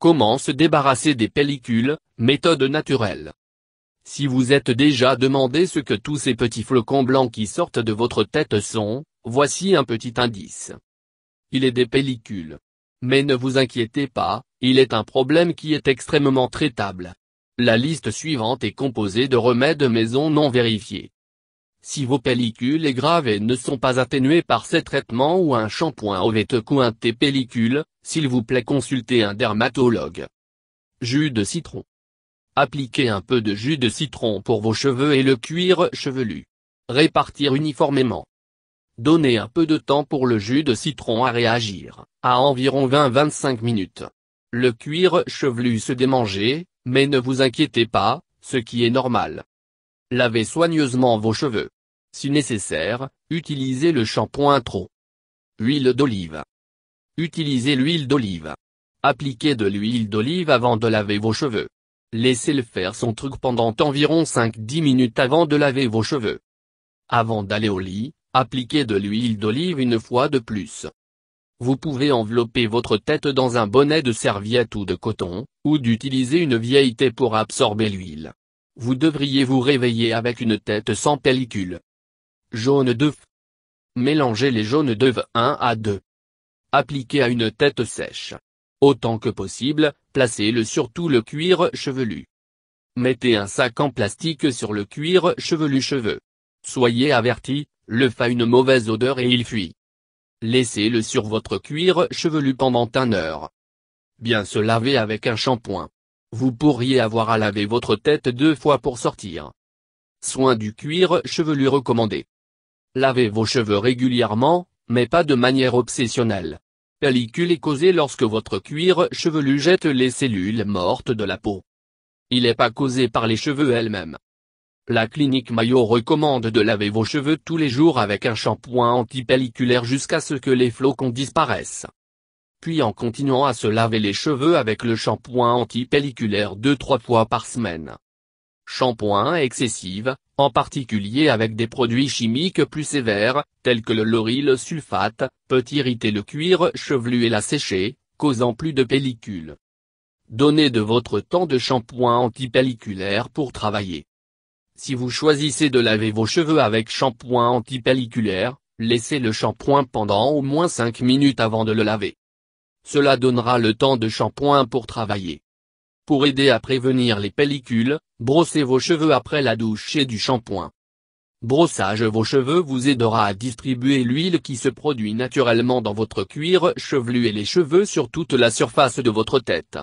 Comment se débarrasser des pellicules, méthode naturelle. Si vous êtes déjà demandé ce que tous ces petits flocons blancs qui sortent de votre tête sont, voici un petit indice. Il est des pellicules. Mais ne vous inquiétez pas, il est un problème qui est extrêmement traitable. La liste suivante est composée de remèdes maison non vérifiés. Si vos pellicules est graves et ne sont pas atténuées par ces traitements ou un shampoing au vétecoin cointé pellicule, s'il vous plaît consultez un dermatologue. Jus de citron. Appliquez un peu de jus de citron pour vos cheveux et le cuir chevelu. Répartir uniformément. Donnez un peu de temps pour le jus de citron à réagir, à environ 20-25 minutes. Le cuir chevelu se démangeait, mais ne vous inquiétez pas, ce qui est normal. Lavez soigneusement vos cheveux. Si nécessaire, utilisez le shampoing trop. Huile d'olive. Utilisez l'huile d'olive. Appliquez de l'huile d'olive avant de laver vos cheveux. Laissez-le faire son truc pendant environ 5-10 minutes avant de laver vos cheveux. Avant d'aller au lit, appliquez de l'huile d'olive une fois de plus. Vous pouvez envelopper votre tête dans un bonnet de serviette ou de coton, ou d'utiliser une vieille pour absorber l'huile. Vous devriez vous réveiller avec une tête sans pellicule. Jaune d'œuf. Mélangez les jaunes d'œuf 1 à 2. Appliquez à une tête sèche. Autant que possible, placez-le sur tout le cuir chevelu. Mettez un sac en plastique sur le cuir chevelu cheveux. Soyez averti, le fait une mauvaise odeur et il fuit. Laissez-le sur votre cuir chevelu pendant un heure. Bien se laver avec un shampoing. Vous pourriez avoir à laver votre tête deux fois pour sortir. Soin du cuir chevelu recommandé. Lavez vos cheveux régulièrement, mais pas de manière obsessionnelle. Pellicule est causée lorsque votre cuir chevelu jette les cellules mortes de la peau. Il n'est pas causé par les cheveux elles-mêmes. La clinique Mayo recommande de laver vos cheveux tous les jours avec un shampoing antipelliculaire jusqu'à ce que les flocons disparaissent. Puis en continuant à se laver les cheveux avec le shampoing antipelliculaire 2-3 fois par semaine shampoing excessive, en particulier avec des produits chimiques plus sévères, tels que le lauryl sulfate, peut irriter le cuir chevelu et la sécher, causant plus de pellicules. Donnez de votre temps de shampoing antipelliculaire pour travailler. Si vous choisissez de laver vos cheveux avec shampoing antipelliculaire, laissez le shampoing pendant au moins 5 minutes avant de le laver. Cela donnera le temps de shampoing pour travailler pour aider à prévenir les pellicules, brossez vos cheveux après la douche et du shampoing. Brossage vos cheveux vous aidera à distribuer l'huile qui se produit naturellement dans votre cuir chevelu et les cheveux sur toute la surface de votre tête.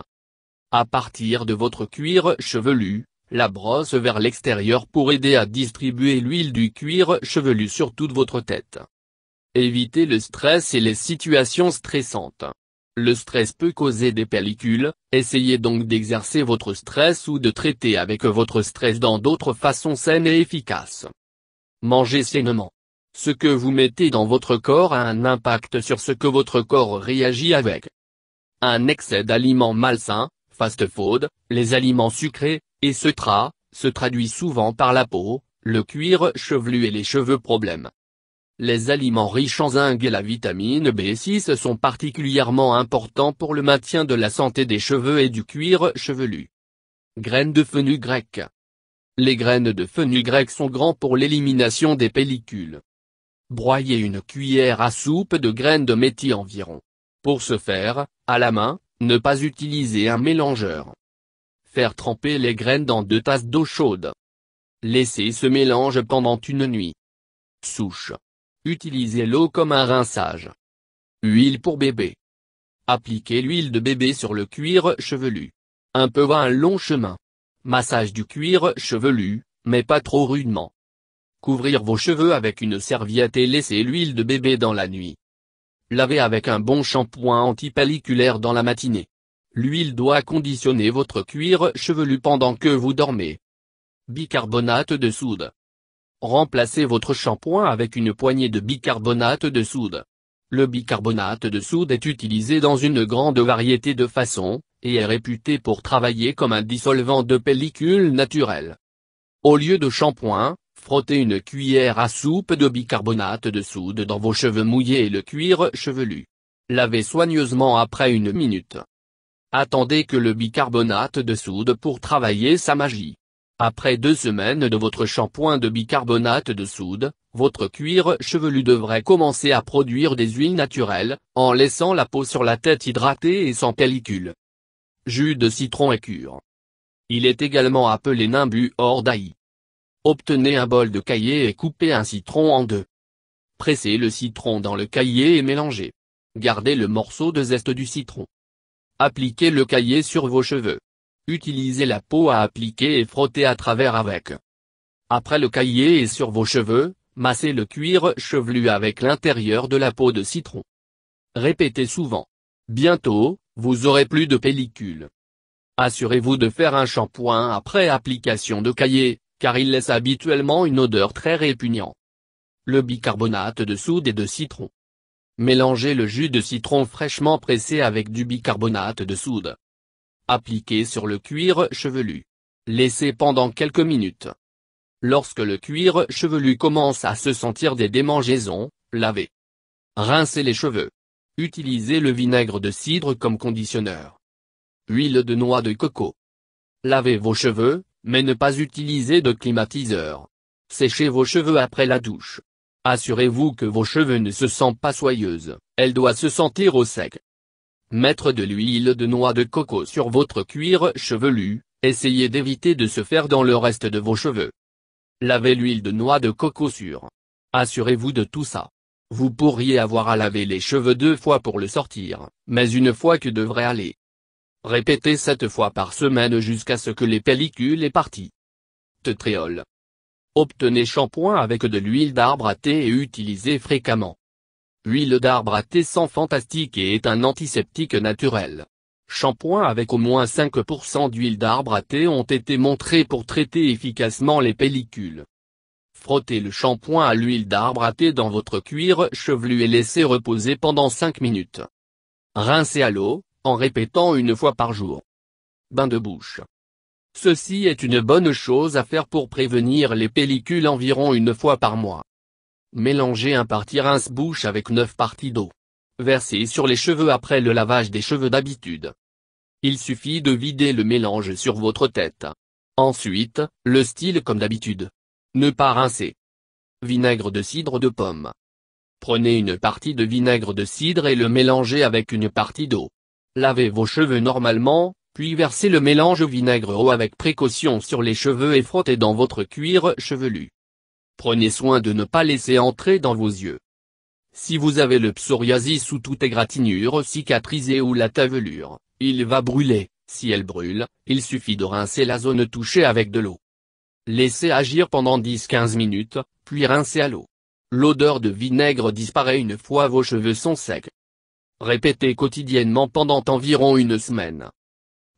À partir de votre cuir chevelu, la brosse vers l'extérieur pour aider à distribuer l'huile du cuir chevelu sur toute votre tête. Évitez le stress et les situations stressantes. Le stress peut causer des pellicules, essayez donc d'exercer votre stress ou de traiter avec votre stress dans d'autres façons saines et efficaces. Mangez sainement. Ce que vous mettez dans votre corps a un impact sur ce que votre corps réagit avec. Un excès d'aliments malsains, fast food, les aliments sucrés, et ce tra, se traduit souvent par la peau, le cuir chevelu et les cheveux problèmes. Les aliments riches en zinc et la vitamine B6 sont particulièrement importants pour le maintien de la santé des cheveux et du cuir chevelu. Graines de fenugrec. Les graines de fenugrec sont grands pour l'élimination des pellicules. Broyez une cuillère à soupe de graines de métis environ. Pour ce faire, à la main, ne pas utiliser un mélangeur. Faire tremper les graines dans deux tasses d'eau chaude. Laissez ce mélange pendant une nuit. Souche. Utilisez l'eau comme un rinçage. Huile pour bébé. Appliquez l'huile de bébé sur le cuir chevelu. Un peu va un long chemin. Massage du cuir chevelu, mais pas trop rudement. Couvrir vos cheveux avec une serviette et laisser l'huile de bébé dans la nuit. Lavez avec un bon shampoing antipelliculaire dans la matinée. L'huile doit conditionner votre cuir chevelu pendant que vous dormez. Bicarbonate de soude. Remplacez votre shampoing avec une poignée de bicarbonate de soude. Le bicarbonate de soude est utilisé dans une grande variété de façons, et est réputé pour travailler comme un dissolvant de pellicule naturelle. Au lieu de shampoing, frottez une cuillère à soupe de bicarbonate de soude dans vos cheveux mouillés et le cuir chevelu. Lavez soigneusement après une minute. Attendez que le bicarbonate de soude pour travailler sa magie. Après deux semaines de votre shampoing de bicarbonate de soude, votre cuir chevelu devrait commencer à produire des huiles naturelles, en laissant la peau sur la tête hydratée et sans pellicule. Jus de citron et cure. Il est également appelé nimbu d'ail. Obtenez un bol de caillé et coupez un citron en deux. Pressez le citron dans le cahier et mélangez. Gardez le morceau de zeste du citron. Appliquez le cahier sur vos cheveux. Utilisez la peau à appliquer et frottez à travers avec. Après le cahier et sur vos cheveux, massez le cuir chevelu avec l'intérieur de la peau de citron. Répétez souvent. Bientôt, vous aurez plus de pellicule. Assurez-vous de faire un shampoing après application de cahier, car il laisse habituellement une odeur très répugnante. Le bicarbonate de soude et de citron. Mélangez le jus de citron fraîchement pressé avec du bicarbonate de soude. Appliquez sur le cuir chevelu. Laissez pendant quelques minutes. Lorsque le cuir chevelu commence à se sentir des démangeaisons, lavez. Rincez les cheveux. Utilisez le vinaigre de cidre comme conditionneur. Huile de noix de coco. Lavez vos cheveux, mais ne pas utiliser de climatiseur. Séchez vos cheveux après la douche. Assurez-vous que vos cheveux ne se sentent pas soyeuses, elle doit se sentir au sec. Mettre de l'huile de noix de coco sur votre cuir chevelu, essayez d'éviter de se faire dans le reste de vos cheveux. Lavez l'huile de noix de coco sur. Assurez-vous de tout ça. Vous pourriez avoir à laver les cheveux deux fois pour le sortir, mais une fois que devrait aller. Répétez cette fois par semaine jusqu'à ce que les pellicules aient parti. tréole. Obtenez shampoing avec de l'huile d'arbre à thé et utilisez fréquemment. Huile d'arbre à thé sans fantastique et est un antiseptique naturel. Shampoings avec au moins 5% d'huile d'arbre à thé ont été montrés pour traiter efficacement les pellicules. Frottez le shampoing à l'huile d'arbre à thé dans votre cuir chevelu et laissez reposer pendant 5 minutes. Rincez à l'eau, en répétant une fois par jour. Bain de bouche. Ceci est une bonne chose à faire pour prévenir les pellicules environ une fois par mois. Mélangez un parti rince-bouche avec 9 parties d'eau. Versez sur les cheveux après le lavage des cheveux d'habitude. Il suffit de vider le mélange sur votre tête. Ensuite, le style comme d'habitude. Ne pas rincer. Vinaigre de cidre de pomme. Prenez une partie de vinaigre de cidre et le mélangez avec une partie d'eau. Lavez vos cheveux normalement, puis versez le mélange vinaigre eau avec précaution sur les cheveux et frottez dans votre cuir chevelu prenez soin de ne pas laisser entrer dans vos yeux. Si vous avez le psoriasis ou toute égratignure cicatrisée ou la tavelure, il va brûler, si elle brûle, il suffit de rincer la zone touchée avec de l'eau. Laissez agir pendant 10-15 minutes, puis rincez à l'eau. L'odeur de vinaigre disparaît une fois vos cheveux sont secs. Répétez quotidiennement pendant environ une semaine.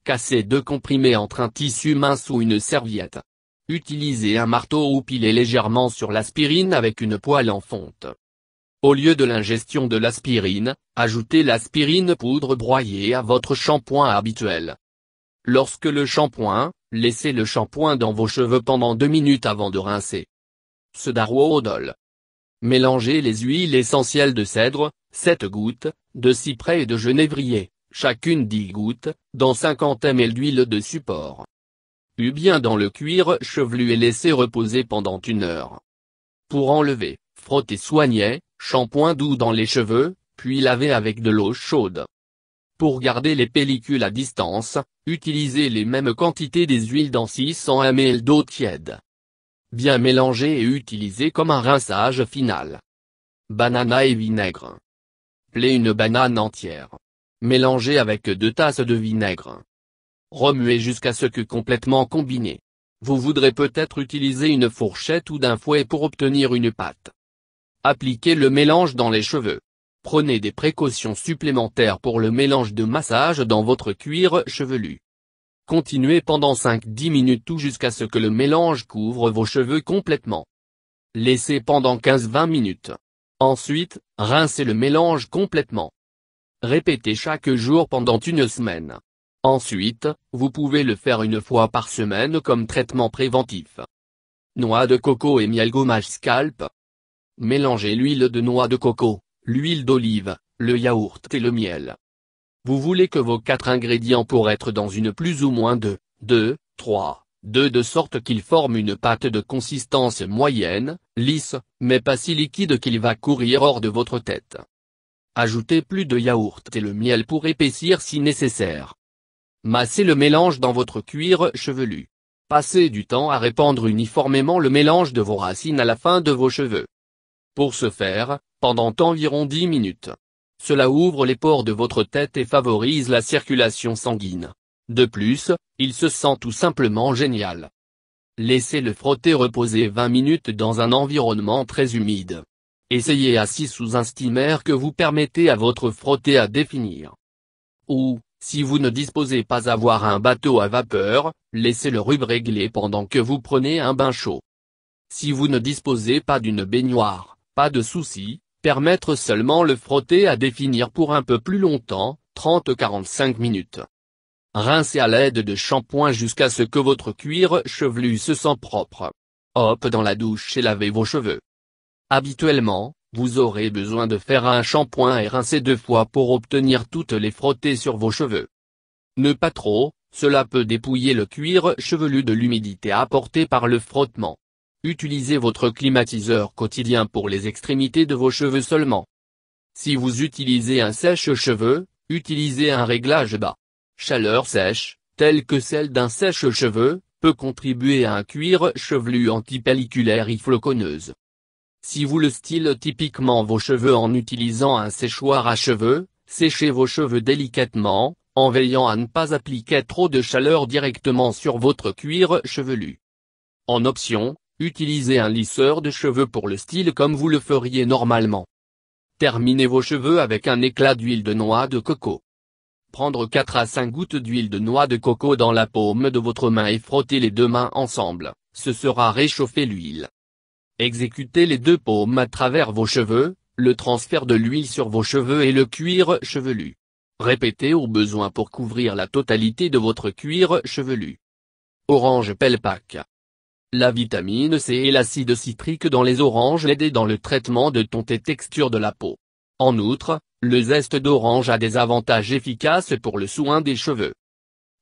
Cassez deux comprimés entre un tissu mince ou une serviette. Utilisez un marteau ou pilez légèrement sur l'aspirine avec une poêle en fonte. Au lieu de l'ingestion de l'aspirine, ajoutez l'aspirine poudre broyée à votre shampoing habituel. Lorsque le shampoing, laissez le shampoing dans vos cheveux pendant deux minutes avant de rincer. ODOL Mélangez les huiles essentielles de cèdre, 7 gouttes, de cyprès et de genévrier, chacune 10 gouttes, dans 50 ml d'huile de support. U bien dans le cuir chevelu et laissez reposer pendant une heure. Pour enlever, frottez soigner, shampoing doux dans les cheveux, puis laver avec de l'eau chaude. Pour garder les pellicules à distance, utilisez les mêmes quantités des huiles dans 600 ml d'eau tiède. Bien mélanger et utiliser comme un rinçage final. Banana et vinaigre. Plez une banane entière. Mélangez avec deux tasses de vinaigre. Remuez jusqu'à ce que complètement combiné. Vous voudrez peut-être utiliser une fourchette ou d'un fouet pour obtenir une pâte. Appliquez le mélange dans les cheveux. Prenez des précautions supplémentaires pour le mélange de massage dans votre cuir chevelu. Continuez pendant 5-10 minutes ou jusqu'à ce que le mélange couvre vos cheveux complètement. Laissez pendant 15-20 minutes. Ensuite, rincez le mélange complètement. Répétez chaque jour pendant une semaine. Ensuite, vous pouvez le faire une fois par semaine comme traitement préventif. Noix de coco et miel gommage scalp. Mélangez l'huile de noix de coco, l'huile d'olive, le yaourt et le miel. Vous voulez que vos quatre ingrédients pourraient être dans une plus ou moins de 2, 3, deux de sorte qu'ils forment une pâte de consistance moyenne, lisse, mais pas si liquide qu'il va courir hors de votre tête. Ajoutez plus de yaourt et le miel pour épaissir si nécessaire. Massez le mélange dans votre cuir chevelu. Passez du temps à répandre uniformément le mélange de vos racines à la fin de vos cheveux. Pour ce faire, pendant environ 10 minutes. Cela ouvre les pores de votre tête et favorise la circulation sanguine. De plus, il se sent tout simplement génial. Laissez le frotter reposer 20 minutes dans un environnement très humide. Essayez assis sous un steamer que vous permettez à votre frotter à définir. Ou, si vous ne disposez pas avoir un bateau à vapeur, laissez le rub régler pendant que vous prenez un bain chaud. Si vous ne disposez pas d'une baignoire, pas de souci, permettre seulement le frotter à définir pour un peu plus longtemps, 30-45 minutes. Rincez à l'aide de shampoing jusqu'à ce que votre cuir chevelu se sent propre. Hop dans la douche et lavez vos cheveux. Habituellement, vous aurez besoin de faire un shampoing et rincer deux fois pour obtenir toutes les frottées sur vos cheveux. Ne pas trop, cela peut dépouiller le cuir chevelu de l'humidité apportée par le frottement. Utilisez votre climatiseur quotidien pour les extrémités de vos cheveux seulement. Si vous utilisez un sèche-cheveux, utilisez un réglage bas. Chaleur sèche, telle que celle d'un sèche-cheveux, peut contribuer à un cuir chevelu antipelliculaire et floconneuse. Si vous le style typiquement vos cheveux en utilisant un séchoir à cheveux, séchez vos cheveux délicatement, en veillant à ne pas appliquer trop de chaleur directement sur votre cuir chevelu. En option, utilisez un lisseur de cheveux pour le style comme vous le feriez normalement. Terminez vos cheveux avec un éclat d'huile de noix de coco. Prendre 4 à 5 gouttes d'huile de noix de coco dans la paume de votre main et frotter les deux mains ensemble, ce sera réchauffer l'huile. Exécutez les deux paumes à travers vos cheveux, le transfert de l'huile sur vos cheveux et le cuir chevelu. Répétez au besoin pour couvrir la totalité de votre cuir chevelu. Orange Pelpac La vitamine C et l'acide citrique dans les oranges l'aident dans le traitement de ton et texture de la peau. En outre, le zeste d'orange a des avantages efficaces pour le soin des cheveux.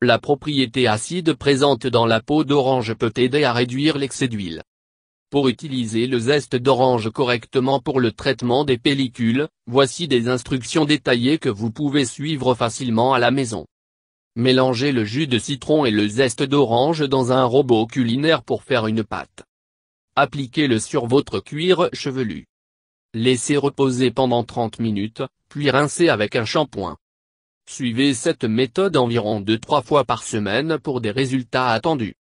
La propriété acide présente dans la peau d'orange peut aider à réduire l'excès d'huile. Pour utiliser le zeste d'orange correctement pour le traitement des pellicules, voici des instructions détaillées que vous pouvez suivre facilement à la maison. Mélangez le jus de citron et le zeste d'orange dans un robot culinaire pour faire une pâte. Appliquez-le sur votre cuir chevelu. Laissez reposer pendant 30 minutes, puis rincez avec un shampoing. Suivez cette méthode environ 2-3 fois par semaine pour des résultats attendus.